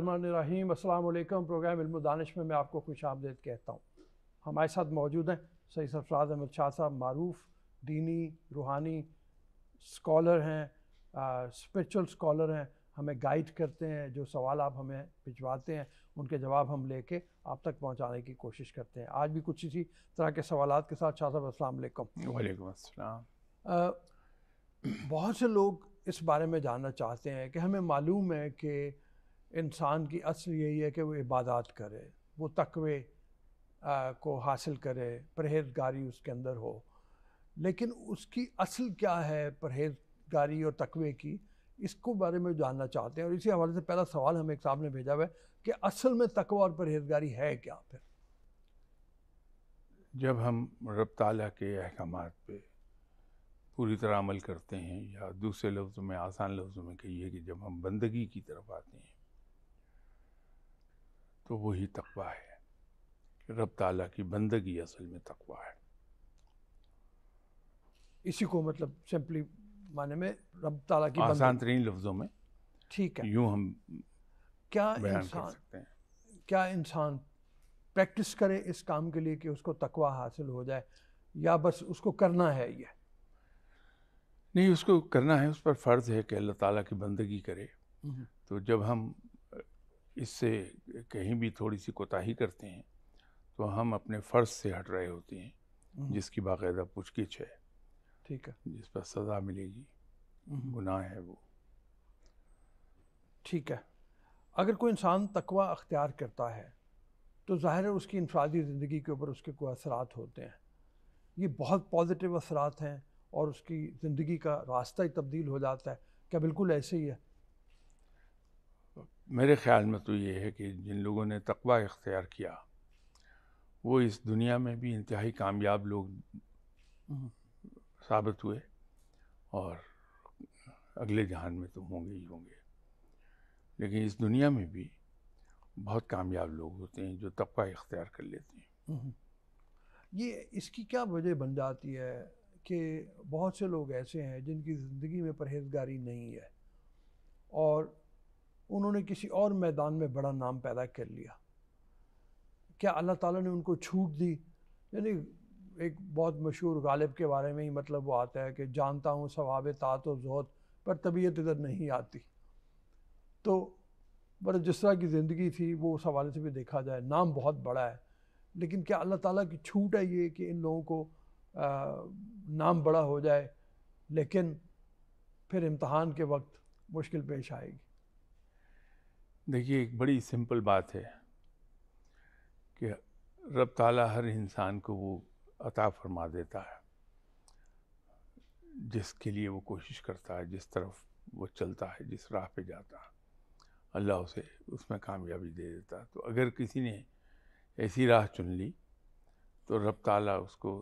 बिस्मिल्लाम अल्लाम प्रोग्राम इल्म दानिश में मैं आपको खुश आमदेद कहता हूँ हमारे साथ मौजूद हैं सही सरफराज अहमद शाह साहब मरूफ दीनी रूहानी स्कॉलर हैं स्परिचुअल स्कॉलर हैं हमें गाइड करते हैं जो सवाल आप हमें भिजवाते हैं उनके जवाब हम लेके आप तक पहुँचाने की कोशिश करते हैं आज भी कुछ इसी तरह के सवाल के साथ शाह साहब असल वालेकुम बहुत से लोग इस बारे में जानना चाहते हैं कि हमें मालूम है कि इंसान की असल यही है कि वो इबादत करे वो तकवे को हासिल करे परहेजगारी उसके अंदर हो लेकिन उसकी असल क्या है परहेजगारी और तकवे की इसको बारे में जानना चाहते हैं और इसी हवाले से पहला सवाल हमें एक साहब ने भेजा हुआ है कि असल में तकवा और परहेजगारी है क्या फिर जब हम रब ताला के अहकाम पे पूरी तरह अमल करते हैं या दूसरे लफ्ज़ में आसान लफ्ज़ों में कहिए कि जब हम बंदगी की तरफ आते हैं तो वही तकवा है रब ताला की बंदगी असल में तकवा है इसी को मतलब सिंपली माने में रब ताला की आसान तरीन लफ्ज़ों में ठीक है यूं हम क्या इंसान क्या इंसान प्रैक्टिस करे इस काम के लिए कि उसको तकवा हासिल हो जाए या बस उसको करना है ये नहीं उसको करना है उस पर फ़र्ज़ है कि अल्लाह ताला की बंदगी करे हम्म। तो जब हम इससे कहीं भी थोड़ी सी कोताही करते हैं तो हम अपने फ़र्ज से हट रहे होते हैं हम्म। जिसकी बाकायदा पूछगिछ है ठीक है जिस पर सज़ा मिलेगी हम्म। गुनाह है वो ठीक है अगर कोई इंसान तकवा अख्तियार करता है तो ज़ाहिर है उसकी इंफरादी ज़िंदगी के ऊपर उसके कोई असरात होते हैं ये बहुत पॉजिटिव असरात हैं और उसकी ज़िंदगी का रास्ता ही तब्दील हो जाता है क्या बिल्कुल ऐसे ही है मेरे ख़्याल में तो ये है कि जिन लोगों ने तकवा इख्तियार किया वो इस दुनिया में भी इंतहाई कामयाब लोग हम्म, साबित हुए और अगले जहान में तो होंगे ही होंगे लेकिन इस दुनिया में भी बहुत कामयाब लोग होते हैं जो तबका इख्तियार कर लेते हैं हम्म। ये इसकी क्या वजह बन जाती है कि बहुत से लोग ऐसे हैं जिनकी ज़िंदगी में परहेजगारी नहीं है और उन्होंने किसी और मैदान में बड़ा नाम पैदा कर लिया क्या अल्लाह ताला ने उनको छूट दी यानी एक बहुत मशहूर गालिब के बारे में ही मतलब वो आता है कि जानता हूँ सवाब तात और जहत पर तबीयत इधर नहीं आती तो पर जिस तरह की ज़िंदगी थी वो उस हवाले से भी देखा जाए नाम बहुत बड़ा है लेकिन क्या अल्लाह ताला की छूट है ये कि इन लोगों को आ, नाम बड़ा हो जाए लेकिन फिर इम्तहान के वक्त मुश्किल पेश आएगी देखिए एक बड़ी सिंपल बात है कि रब ताला हर इंसान को वो अता फरमा देता है जिसके लिए वो कोशिश करता है जिस तरफ वो चलता है जिस राह पे जाता है अल्लाह उसे उसमें कामयाबी दे देता है तो अगर किसी ने ऐसी राह चुन ली तो रब ताला उसको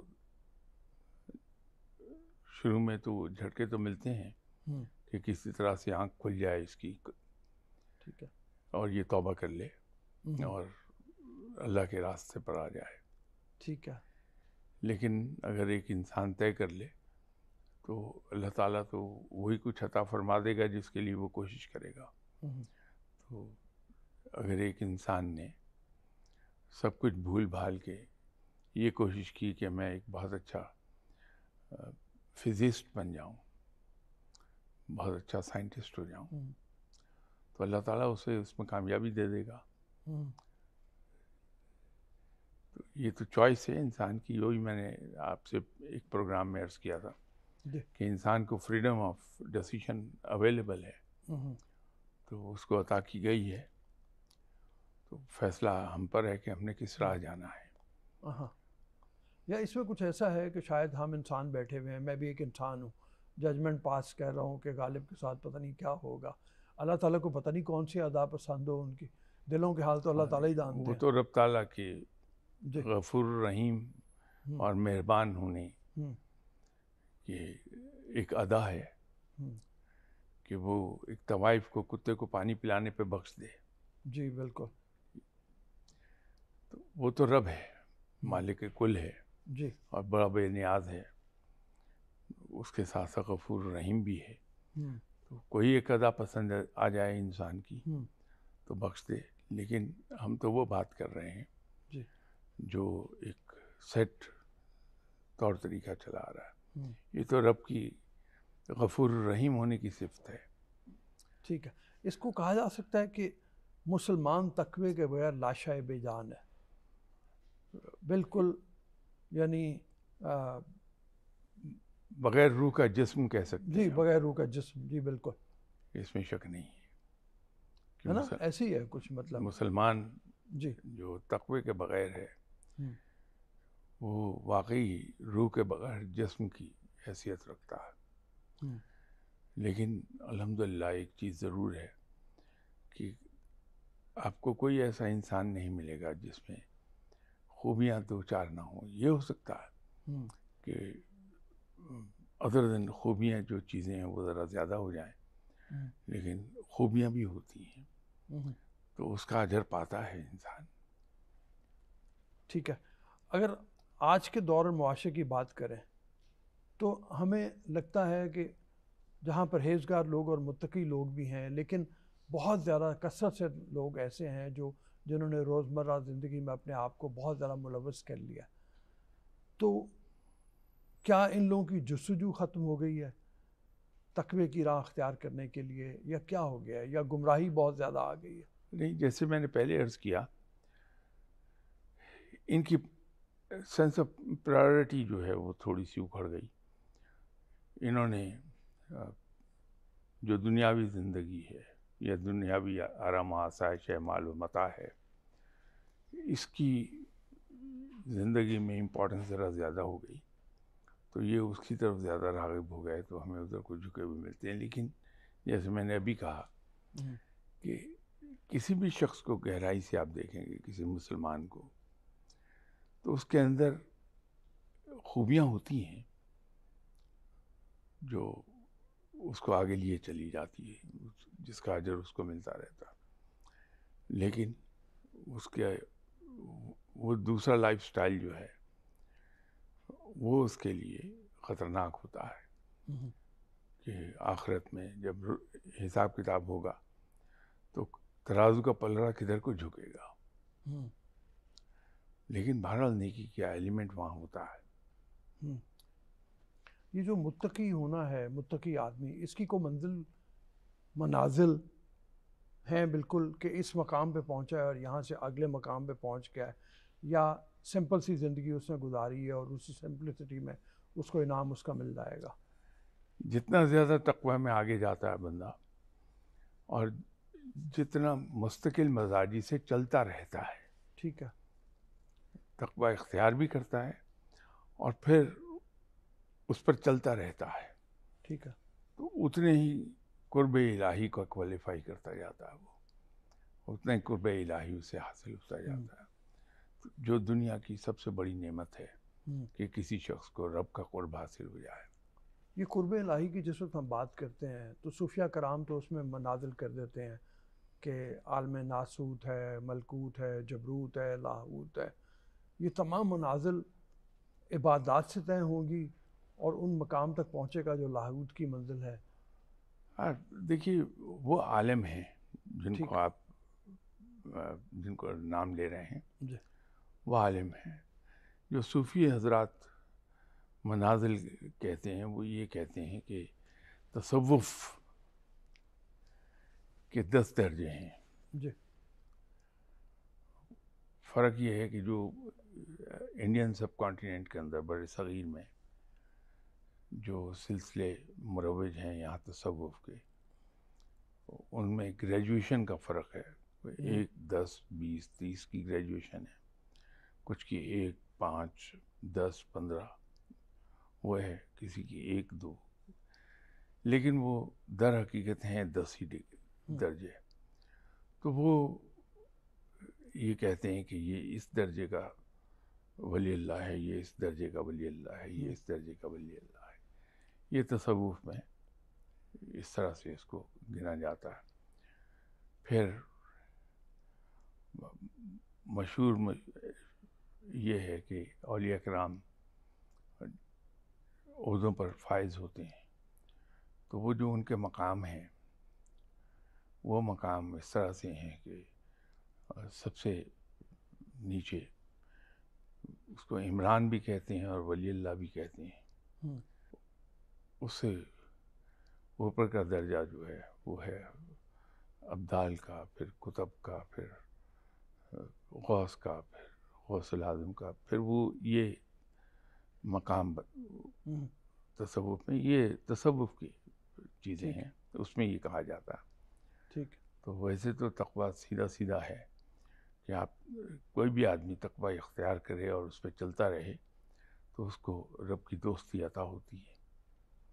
शुरू में तो झटके तो मिलते हैं हम्म। कि किसी तरह से आँख खुल जाए इसकी ठीक है और ये तोबा कर ले हम्म। और अल्लाह के रास्ते पर आ जाए ठीक है लेकिन अगर एक इंसान तय कर ले तो अल्लाह ताला तो वही कुछ अता फरमा देगा जिसके लिए वो कोशिश करेगा हम्म। तो अगर एक इंसान ने सब कुछ भूल भाल के ये कोशिश की कि मैं एक बहुत अच्छा फिजिस्ट बन जाऊं बहुत अच्छा साइंटिस्ट हो जाऊं हम्म। तो अल्लाह ताला उसे उसमें कामयाबी दे देगा हम्म। तो ये तो चॉइस है इंसान की वही मैंने आपसे एक प्रोग्राम में अर्ज़ किया था कि इंसान को फ्रीडम ऑफ डिसीजन अवेलेबल है हम्म। तो उसको अता की गई है तो फैसला हम पर है कि हमने किस राह हम्म। जाना है या इसमें कुछ ऐसा है कि शायद हम इंसान बैठे हुए हैं मैं भी एक इंसान हूँ जजमेंट पास कह रहा हूँ कि गालिब के साथ पता नहीं क्या होगा अल्लाह ताला को पता नहीं कौन सी अदा पसंद हो उनकी दिलों के हाल तो अल्लाह ताला ही हाँ, जानते वो तो रब ताला की गफुर रहीम हम्म। और मेहरबान होने हम्म। ये एक अदा है हम्म। कि वो एक तवाइफ को कुत्ते को पानी पिलाने पे बख्श दे जी बिल्कुल तो वो तो रब है मालिक कुल है जी और बड़ा बेनियाज है उसके साथ साथ गफूर रहीम भी है तो कोई एक अदा पसंद आ जाए इंसान की हम्म। तो बख्श दे लेकिन हम तो वो बात कर रहे हैं जी। जो एक सेट तौर तरीका चला आ रहा है हम्म। ये तो रब की गफूर रहीम होने की सिफत है ठीक है इसको कहा जा सकता है कि मुसलमान तकवे के बगैर लाशा बेजान है बिल्कुल यानी बगैर रूह का जिस्म कह सकते जी बगैर रूह का जिस्म जी बिल्कुल इसमें शक नहीं है है ना ऐसे ही है कुछ मतलब मुसलमान जी जो तकवे के बगैर है हम्म। वो वाकई रूह के बगैर जिस्म की हैसियत रखता है हम्म। लेकिन अल्हम्दुलिल्लाह एक चीज़ ज़रूर है कि आपको कोई ऐसा इंसान नहीं मिलेगा जिसमें खूबियाँ दो चार ना हो ये हो सकता है हम्म। कि अदर दिन खूबियाँ जो चीज़ें हैं वो ज़रा ज़्यादा हो जाएं हम्म। लेकिन खूबियाँ भी होती हैं हम्म। तो उसका अजर पाता है इंसान ठीक है अगर आज के दौर मुआशरे की बात करें तो हमें लगता है कि जहाँ परहेजगार लोग और मुतकी लोग भी हैं लेकिन बहुत ज़्यादा कसरत से लोग ऐसे हैं जो जिन्होंने रोज़मर्रा ज़िंदगी में अपने आप को बहुत ज़्यादा मुलवस कर लिया तो क्या इन लोगों की जस्तजू ख़त्म हो गई है तकबे की राह अख्तियार करने के लिए या क्या हो गया है या गुमराही बहुत ज़्यादा आ गई है नहीं जैसे मैंने पहले अर्ज़ किया इनकी सेंस ऑफ प्रायोरिटी जो है वो थोड़ी सी उखड़ गई इन्होंने जो दुनियावी ज़िंदगी है या दुनियावी आराम आसाइश है मालूमता है इसकी ज़िंदगी में इम्पोर्टेंस ज़रा ज़्यादा हो गई तो ये उसकी तरफ ज़्यादा रागब हो गए तो हमें उधर कुछ झुके भी मिलते हैं लेकिन जैसे मैंने अभी कहा हम्म। कि किसी भी शख्स को गहराई से आप देखेंगे किसी मुसलमान को तो उसके अंदर खूबियाँ होती हैं जो उसको आगे लिए चली जाती है जिसका अजर उसको मिलता रहता लेकिन उसके वो दूसरा लाइफ स्टाइल जो है वो उसके लिए ख़तरनाक होता है हम्म। कि आखिरत में जब हिसाब किताब होगा तो तराजू का पलड़ा किधर को झुकेगा हम्म। लेकिन बहरहाल नेकी क्या एलिमेंट वहाँ होता है हम्म। ये जो मुत्तकी होना है मुत्तकी आदमी इसकी को मंजिल मनाजिल हैं बिल्कुल कि इस मकाम पे पहुँचा है और यहाँ से अगले मकाम पे पहुँच गया है या सिंपल सी ज़िंदगी उसने गुजारी है और उसी सिंपलिसिटी में उसको इनाम उसका मिल जाएगा जितना ज़्यादा तकवा में आगे जाता है बंदा और जितना मुस्तकिल मजाजी से चलता रहता है ठीक है तकवा इख्तियार भी करता है और फिर उस पर चलता रहता है ठीक है तो उतने ही कुर्ब इलाही को क्वालिफाई करता जाता है वो उतना ही कुर्ब इलाही उसे हासिल होता जाता है जो दुनिया की सबसे बड़ी नेमत है हम्म। कि किसी शख्स को रब का कुर्ब हासिल हो जाए ये कुर्ब लाही की जिस वक्त हम बात करते हैं तो सूफिया कराम तो उसमें मनाजिल कर देते हैं कि आलम नासूत है मलकूत है जबरूत है लाहूत है ये तमाम मनाजिल इबादत से तय होंगी और उन मकाम तक पहुँचेगा जो लाहूत की मंजिल है देखिए वो आलम हैं जिनको आप जिनको नाम ले रहे हैं वो आलिम है जो सूफ़ी हजरत मनाजिल कहते हैं वो ये कहते हैं कि तसवुफ़ के दस दर्जे हैं जी फ़र्क ये है कि जो इंडियन सब कॉन्टीनेंट के अंदर बड़े सग़ीर में जो सिलसिले मरवज हैं यहाँ तसवुफ़ के उनमें ग्रेजुएशन का फ़र्क है एक दस बीस तीस की ग्रेजुएशन है कुछ की एक पाँच दस पंद्रह वो है किसी की एक दो लेकिन वो दर हकीकत हैं दस ही हम्म। दर्जे तो वो ये कहते हैं कि ये इस दर्जे का वली अल्लाह है ये इस दर्जे का वली अल्लाह है ये हम्म। इस दर्जे का वली अल्लाह है ये तसवुफ़ में इस तरह से इसको गिना जाता है फिर मशहूर ये है कि अलिया कराम उर्दों पर फायज होते हैं तो वो जो उनके मकाम हैं वो मकाम इस तरह से हैं कि सबसे नीचे उसको इमरान भी कहते हैं और वली अल्लाह भी कहते हैं हम्म। उससे ऊपर का दर्जा जो है वो है अब्दाल का फिर कुतब का फिर गौस का फिर गौसल आजम का फिर वो ये मकाम तसवुफ में ये तसवुफ की चीज़ें हैं उसमें ये कहा जाता है ठीक तो वैसे तो तकवा सीधा सीधा है कि आप कोई भी आदमी तकवा इख्तियार करे और उस पर चलता रहे तो उसको रब की दोस्ती अता होती है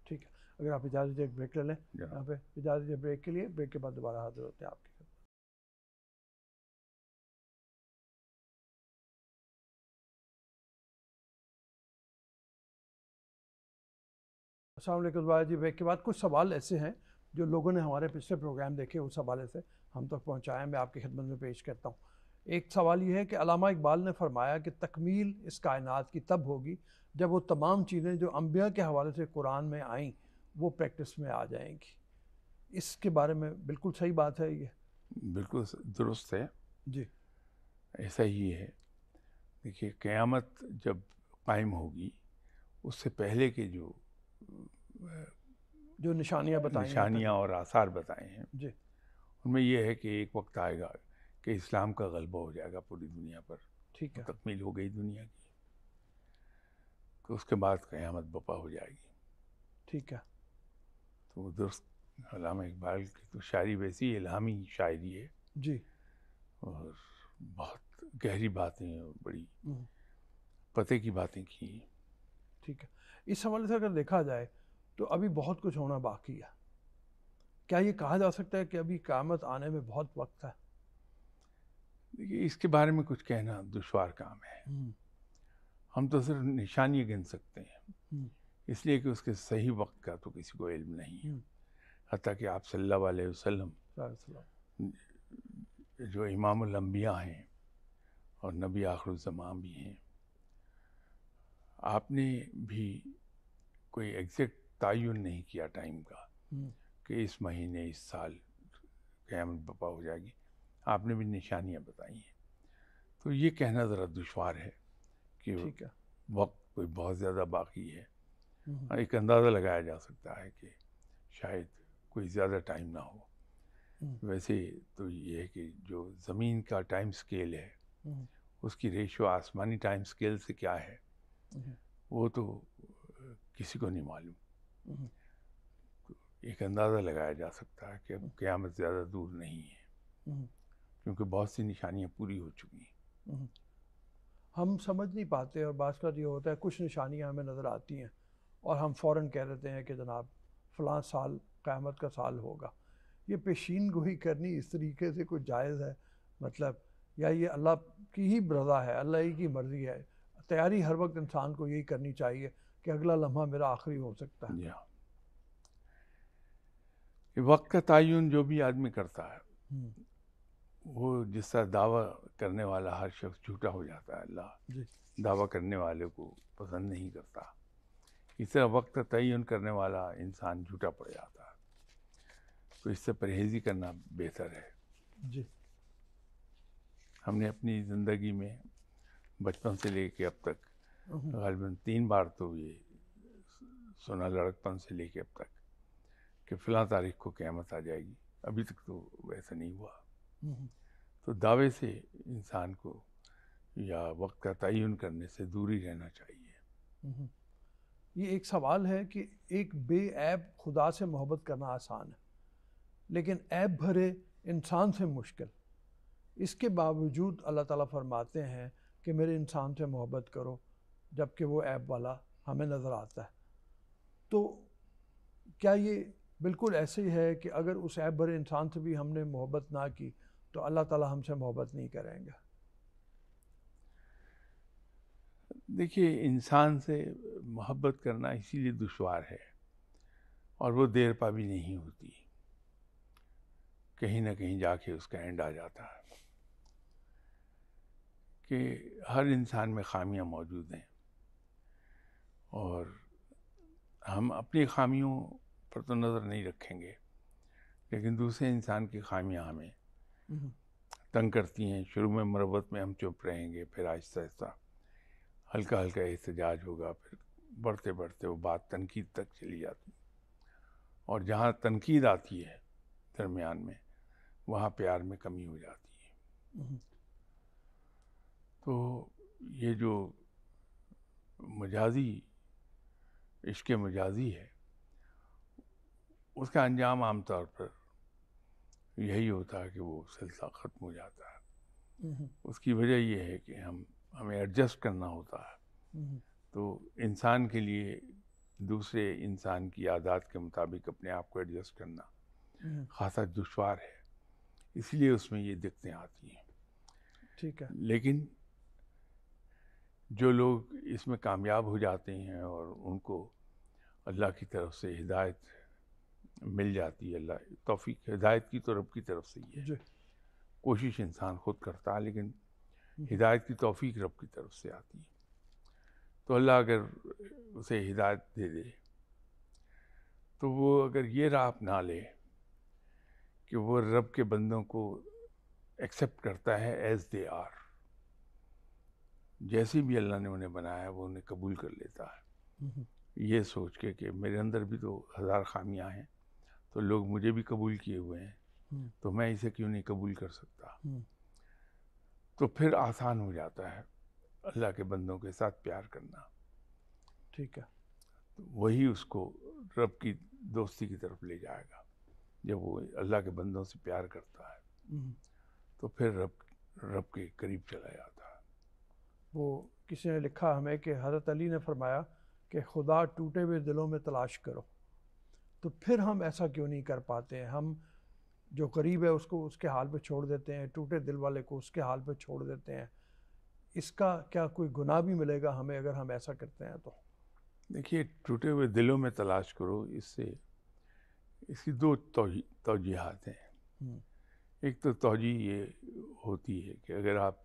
ठीक है अगर आप इजाज़त एक ब्रेक ले लें यहाँ पे इजाज़त ब्रेक के लिए ब्रेक के बाद दोबारा हाजिर होते हैं आपके असल जी ब्रेक के बाद कुछ सवाल ऐसे हैं जो लोगों ने हमारे पिछले प्रोग्राम देखे उस हवाले से हम तक तो पहुँचाए मैं आपकी खिदमत में पेश करता हूँ एक सवाल ये है कि अलामा इकबाल ने फरमाया कि तकमील इस कायनात की तब होगी जब वो तमाम चीज़ें जो अम्बिया के हवाले से कुरान में आईं वो प्रैक्टिस में आ जाएंगी इसके बारे में बिल्कुल सही बात है ये बिल्कुल दुरुस्त है जी ऐसा ही है देखिए क़यामत जब कायम होगी उससे पहले के जो जो निशानियाँ बताई निशानियाँ और आसार बताए हैं जी उनमें यह है कि एक वक्त आएगा कि इस्लाम का गलबा हो जाएगा पूरी दुनिया पर ठीक है तकमील हो गई दुनिया की तो उसके बाद क़यामत बपा हो जाएगी ठीक है तो वो दुरुस्त इकबाल की तो शायरी वैसी इलामी शायरी है जी और बहुत गहरी बातें और बड़ी हम्म। पते की बातें की ठीक है इस हवाले से अगर देखा जाए तो अभी बहुत कुछ होना बाकी है क्या ये कहा जा सकता है कि अभी कामत आने में बहुत वक्त है देखिए इसके बारे में कुछ कहना दुशवार काम है हम्म। हम तो सिर्फ निशानी गिन सकते हैं हम्म। इसलिए कि उसके सही वक्त का तो किसी को इल्म नहीं है हम्म। हती कि आप सल्ला जो इमाम अम्बिया हैं और नबी आखरुजमा भी हैं आपने भी कोई एग्जैक्ट तयन नहीं किया टाइम का हम्म। कि इस महीने इस साल क़यामत बपा हो जाएगी आपने भी निशानियाँ बताई हैं तो ये कहना ज़रा दुशवार है कि वक्त कोई बहुत ज़्यादा बाकी है हम्म। एक अंदाज़ा लगाया जा सकता है कि शायद कोई ज़्यादा टाइम ना हो हम्म। वैसे तो ये है कि जो ज़मीन का टाइम स्केल है उसकी रेशो आसमानी टाइम स्केल से क्या है वो तो किसी को नहीं मालूम एक अंदाज़ा लगाया जा सकता है कि अब हम्म। क़्यामत ज़्यादा दूर नहीं है हम्म। क्योंकि बहुत सी निशानियाँ पूरी हो चुकी हैं हम्म। हम समझ नहीं पाते और बात का तो ये होता है कुछ निशानियाँ हमें नज़र आती हैं और हम फ़ौर कह देते हैं कि जनाब फलां साल क़्यामत का साल होगा ये पेशीन गोई करनी इस तरीके से कुछ जायज़ है मतलब या ये अल्लाह की ही रजा है अल्लाह ही की मर्ज़ी है तैयारी हर वक्त इंसान को यही करनी चाहिए कि अगला लम्हा मेरा आखिरी हो सकता है yeah. वक्त का तयन जो भी आदमी करता है हम्म। वो जिस तरह दावा करने वाला हर शख्स झूठा हो जाता है अल्लाह दावा करने वाले को पसंद नहीं करता इस तरह वक्त का तयन करने वाला इंसान झूठा पड़ जाता है तो इससे परहेजी करना बेहतर है जी हमने अपनी ज़िंदगी में बचपन से लेके अब तक हम्म। तो गालिबा तीन बार तो ये सुना लड़कपन से लेके अब तक कि फ़िलहाल तारीख को क़्यामत आ जाएगी अभी तक तो वैसा नहीं हुआ नहीं। हम्म। तो दावे से इंसान को या वक्त का तयन करने से दूरी रहना चाहिए हम्म। ये एक सवाल है कि एक बेऐब खुदा से मोहब्बत करना आसान है लेकिन ऐब भरे इंसान से मुश्किल इसके बावजूद अल्लाह ताला फरमाते हैं कि मेरे इंसान से मोहब्बत करो जबकि वो ऐप वाला हमें नज़र आता है तो क्या ये बिल्कुल ऐसे ही है कि अगर उस ऐप भरे इंसान से भी हमने मोहब्बत ना की तो अल्लाह ताला हमसे मोहब्बत नहीं करेंगे देखिए इंसान से मोहब्बत करना इसीलिए दुशवार है और वो देर पा भी नहीं होती कहीं ना कहीं जाके उसका एंड आ जाता है कि हर इंसान में खामियां मौजूद हैं और हम अपनी खामियों पर तो नज़र नहीं रखेंगे लेकिन दूसरे इंसान की खामियां हमें हम्म। तंग करती हैं शुरू में मरबत में हम चुप रहेंगे फिर आहिस्ता आहिस्ता हल्का हल्का एहतजाज होगा फिर बढ़ते बढ़ते वो बात तनकीद तक चली जाती और जहाँ तनकीद आती है दरमियान में वहाँ प्यार में कमी हो जाती है हम्म। तो ये जो मजाजी इश्क मजाजी है उसका अंजाम आमतौर पर यही होता है कि वो सिलसिला ख़त्म हो जाता है हम्म। उसकी वजह यह है कि हम हमें एडजस्ट करना होता है हम्म। तो इंसान के लिए दूसरे इंसान की आदत के मुताबिक अपने आप को एडजस्ट करना हम्म। खासा दुशवार है इसलिए उसमें ये दिक्कतें आती हैं ठीक है लेकिन जो लोग इसमें कामयाब हो जाते हैं और उनको अल्लाह की तरफ से हिदायत मिल जाती है अल्लाह तोफ़ी हिदायत की तो रब की तरफ से ही है कोशिश इंसान ख़ुद करता है लेकिन हम्म। हिदायत की तोफ़ी रब की तरफ से आती है तो अल्लाह अगर उसे हिदायत दे दे तो वो अगर ये राह अपना ले कि वो रब के बंदों को एक्सेप्ट करता है एज दे आर जैसे भी अल्लाह ने उन्हें बनाया है वो उन्हें कबूल कर लेता है हम्म, हम्म। ये सोच के कि मेरे अंदर भी तो हज़ार खामियां हैं तो लोग मुझे भी कबूल किए हुए हैं हम्म। तो मैं इसे क्यों नहीं कबूल कर सकता तो फिर आसान हो जाता है अल्लाह के बंदों के साथ प्यार करना ठीक है तो वही उसको रब की दोस्ती की तरफ ले जाएगा जब वो अल्लाह के बंदों से प्यार करता है तो फिर रब रब के करीब चला जाता है वो किसी ने लिखा हमें कि हज़रत अली ने फरमाया कि खुदा टूटे हुए दिलों में तलाश करो तो फिर हम ऐसा क्यों नहीं कर पाते हैं हम जो गरीब है उसको उसके हाल पे छोड़ देते हैं टूटे दिल वाले को उसके हाल पे छोड़ देते हैं इसका क्या कोई गुनाह भी मिलेगा हमें अगर हम ऐसा करते हैं तो देखिए टूटे हुए दिलों में तलाश करो इससे इसकी दो तोजीहत हैं हम्म। एक तो तोजी ये होती है कि अगर आप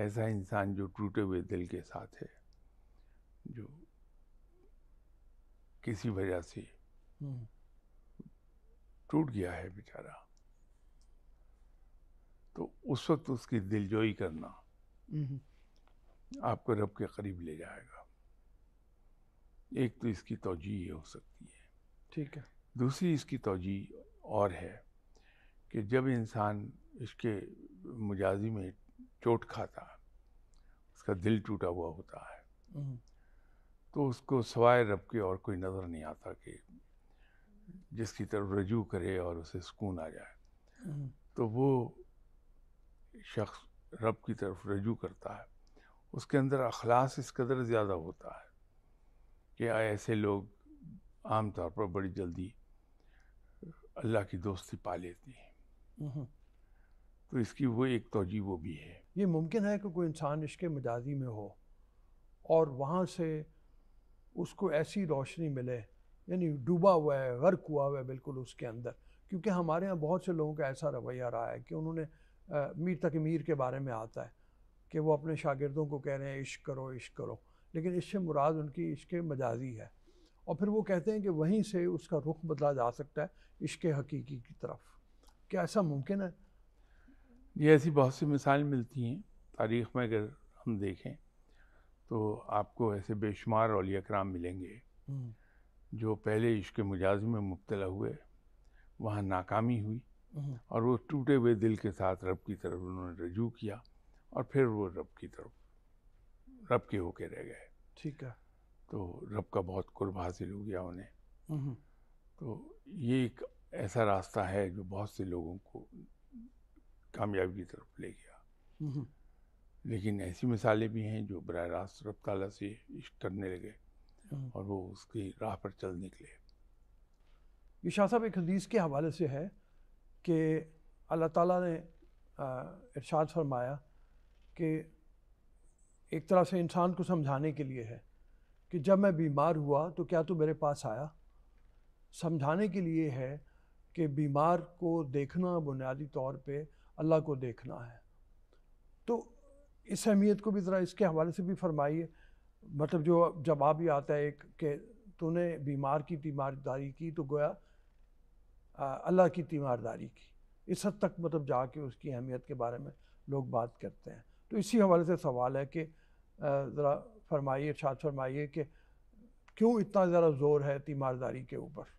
ऐसा इंसान जो टूटे हुए दिल के साथ है जो किसी वजह से हम्म। टूट गया है बेचारा तो उस वक्त उसकी दिलजोई करना हम्म। आपको रब के करीब ले जाएगा एक तो इसकी तोजी ये हो सकती है ठीक है दूसरी इसकी तोजी और है कि जब इंसान इसके मुजाजी में चोट खाता उसका दिल टूटा हुआ होता है हम्म। तो उसको सवाए रब के और कोई नज़र नहीं आता कि जिसकी तरफ रजू करे और उसे सुकून आ जाए हम्म। तो वो शख्स रब की तरफ रजू करता है उसके अंदर अखलास इस कदर ज़्यादा होता है कि ऐसे लोग आम तौर पर बड़ी जल्दी अल्लाह की दोस्ती पा लेती हैं हम्म। तो इसकी वो एक तोजी वो भी है ये मुमकिन है कि कोई इंसान इश्क मजाजी में हो और वहाँ से उसको ऐसी रोशनी मिले यानी डूबा हुआ है गर्क हुआ हुआ है बिल्कुल उसके अंदर क्योंकि हमारे यहाँ बहुत से लोगों का ऐसा रवैया रहा है कि उन्होंने आ, मीर तक मीर के बारे में आता है कि वो अपने शागिदों को कह रहे हैं इश्क करो इश्क करो लेकिन इससे मुराद उनकी इश्क मजाजी है और फिर वो कहते हैं कि वहीं से उसका रुख बदला जा सकता है इश्क हकीकी की तरफ क्या ऐसा मुमकिन है ये ऐसी बहुत सी मिसालें मिलती हैं तारीख़ में अगर हम देखें तो आपको ऐसे बेशुमार अलिया कराम मिलेंगे हम्म। जो पहले इश्क मुजाज में मुबतला हुए वहाँ नाकामी हुई हम्म। और वो टूटे हुए दिल के साथ रब की तरफ उन्होंने रजू किया और फिर वो रब की तरफ रब के होके रह गए ठीक है तो रब का बहुत कुर्ब हासिल हो गया उन्हें हम्म। तो ये एक ऐसा रास्ता है जो बहुत से लोगों को कामयाबी की तरफ ले गया हम्म। लेकिन ऐसी मिसालें भी हैं जो बर रास्त रब से इश्क करने लगे हम्म। और वो उसकी राह पर चल निकले ये शाह साहब एक हदीस के हवाले से है कि अल्लाह ताला ने इरशाद फरमाया कि एक तरह से इंसान को समझाने के लिए है कि जब मैं बीमार हुआ तो क्या तू मेरे पास आया समझाने के लिए है कि बीमार को देखना बुनियादी तौर पे अल्लाह को देखना है तो इस अहमियत को भी ज़रा इसके हवाले से भी फरमाइए मतलब जो जवाब ही आता है एक कि तूने बीमार की तीमारदारी की तो गोया अल्लाह की तीमारदारी की इस हद तक मतलब जाके उसकी अहमियत के बारे में लोग बात करते हैं तो इसी हवाले से सवाल है कि ज़रा फरमाइए छात्र फरमाइए कि क्यों इतना ज़रा ज़ोर है तीमारदारी के ऊपर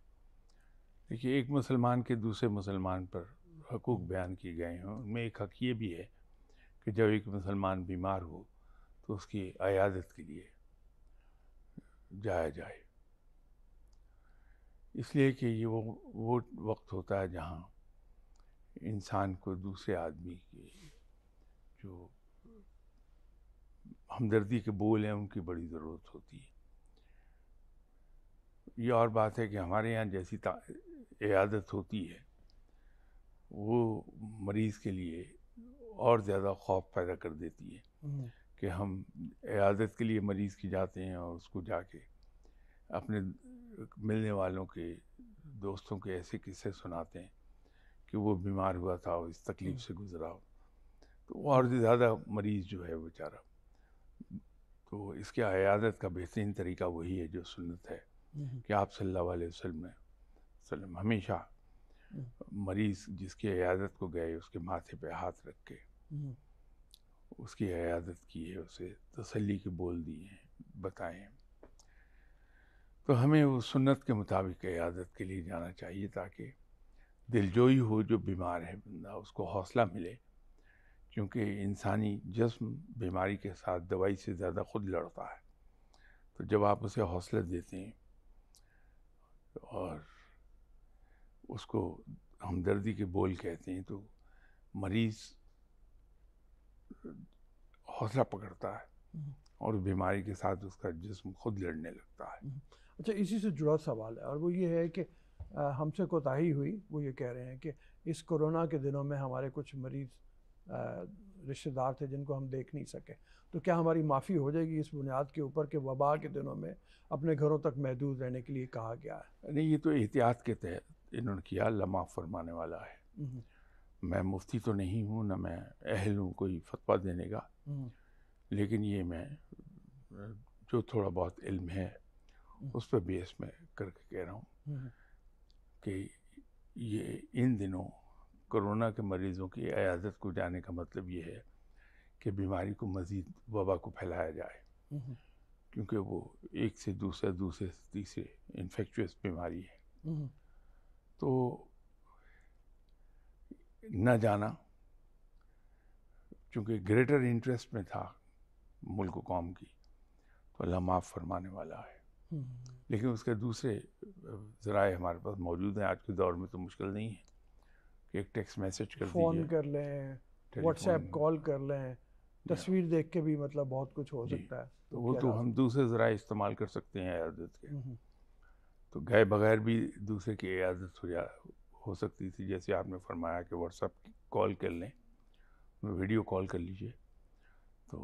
देखिए एक मुसलमान के दूसरे मुसलमान पर हकूक़ बयान किए गए हैं उनमें एक हक ये भी है कि जब एक मुसलमान बीमार हो तो उसकी अयादत के लिए जाया जाए इसलिए कि ये वो वो वक्त होता है जहाँ इंसान को दूसरे आदमी के जो हमदर्दी के बोल हैं उनकी बड़ी ज़रूरत होती है ये और बात है कि हमारे यहाँ जैसी इयादत होती है वो मरीज़ के लिए और ज़्यादा खौफ पैदा कर देती है हम्म। कि हम इयादत के लिए मरीज़ की जाते हैं और उसको जाके अपने मिलने वालों के दोस्तों के ऐसे किस्से सुनाते हैं कि वो बीमार हुआ था और इस तकलीफ़ हम्म। से गुजरा हो तो और ज़्यादा मरीज़ जो है बेचारा तो इसके अयादत का बेहतरीन तरीका वही है जो सुनत है हम्म। कि आप सल्लल्लाहु अलैहि वसल्लम हमेशा मरीज जिसकी अयादत को गए उसके माथे पे हाथ रख के हम्म। उसकी अयादत की है उसे तसल्ली के बोल दिए हैं बताए हैं तो हमें वो सुन्नत के मुताबिक अयादत के लिए जाना चाहिए ताकि दिलजोई हो जो बीमार है बंदा उसको हौसला मिले क्योंकि इंसानी जस्म बीमारी के साथ दवाई से ज़्यादा ख़ुद लड़ता है तो जब आप उसे हौसला देते हैं और उसको हमदर्दी के बोल कहते हैं तो मरीज़ हौसला पकड़ता है हम्म। और बीमारी के साथ उसका जिस्म खुद लड़ने लगता है हम्म। अच्छा इसी से जुड़ा सवाल है और वो ये है कि हमसे कोताही हुई वो ये कह रहे हैं कि इस कोरोना के दिनों में हमारे कुछ मरीज़ रिश्तेदार थे जिनको हम देख नहीं सके तो क्या हमारी माफ़ी हो जाएगी इस बुनियाद के ऊपर कि वबा के दिनों में अपने घरों तक महदूद रहने के लिए कहा गया है नहीं ये तो एहतियात के तहत इन्होंने किया लम्हा फरमाने वाला है हम्म। मैं मुफ्ती तो नहीं हूँ ना मैं अहल हूँ कोई फतवा देने का हम्म। लेकिन ये मैं जो थोड़ा बहुत इल्म है हम्म। उस पर बेस में करके कह रहा हूँ कि ये इन दिनों कोरोना के मरीज़ों की अयादत को जाने का मतलब ये है कि बीमारी को मज़ीद वबा को फैलाया जाए क्योंकि वो एक से दूसरा दूसरे से तीसरे इन्फेक्चुअस बीमारी है तो न जाना चूँकि ग्रेटर इंटरेस्ट में था मुल्क कौम की तो अल्लाह माफ़ फरमाने वाला है हम्म। लेकिन उसके दूसरे ज़राए हमारे पास मौजूद हैं आज के दौर में तो मुश्किल नहीं है कि एक टेक्स्ट मैसेज कर फ़ोन कर लें व्हाट्सएप कॉल कर लें तस्वीर देख के भी मतलब बहुत कुछ हो सकता है तो वो तो हम दूसरे ज़रा इस्तेमाल कर सकते हैं के हम्म। तो गए बगैर भी दूसरे की इजाज़त हो जा हो सकती थी जैसे आपने फरमाया कि व्हाट्सअप कॉल कर लें वीडियो कॉल कर लीजिए तो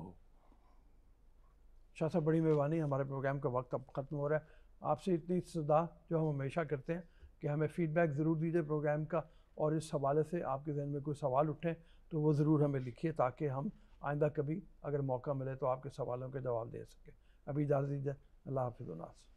शाह अच्छा, साहब बड़ी मेहरबानी हमारे प्रोग्राम का वक्त अब ख़त्म हो रहा है आपसे इतनी सदा जो हम हमेशा करते हैं कि हमें फ़ीडबैक ज़रूर दीजिए प्रोग्राम का और इस हवाले से आपके जहन में कोई सवाल उठें तो वो ज़रूर हमें लिखिए ताकि हम आइंदा कभी अगर मौका मिले तो आपके सवालों के जवाब दे सकें अभी इजाज़त दीजिए अल्लाह हाफिज़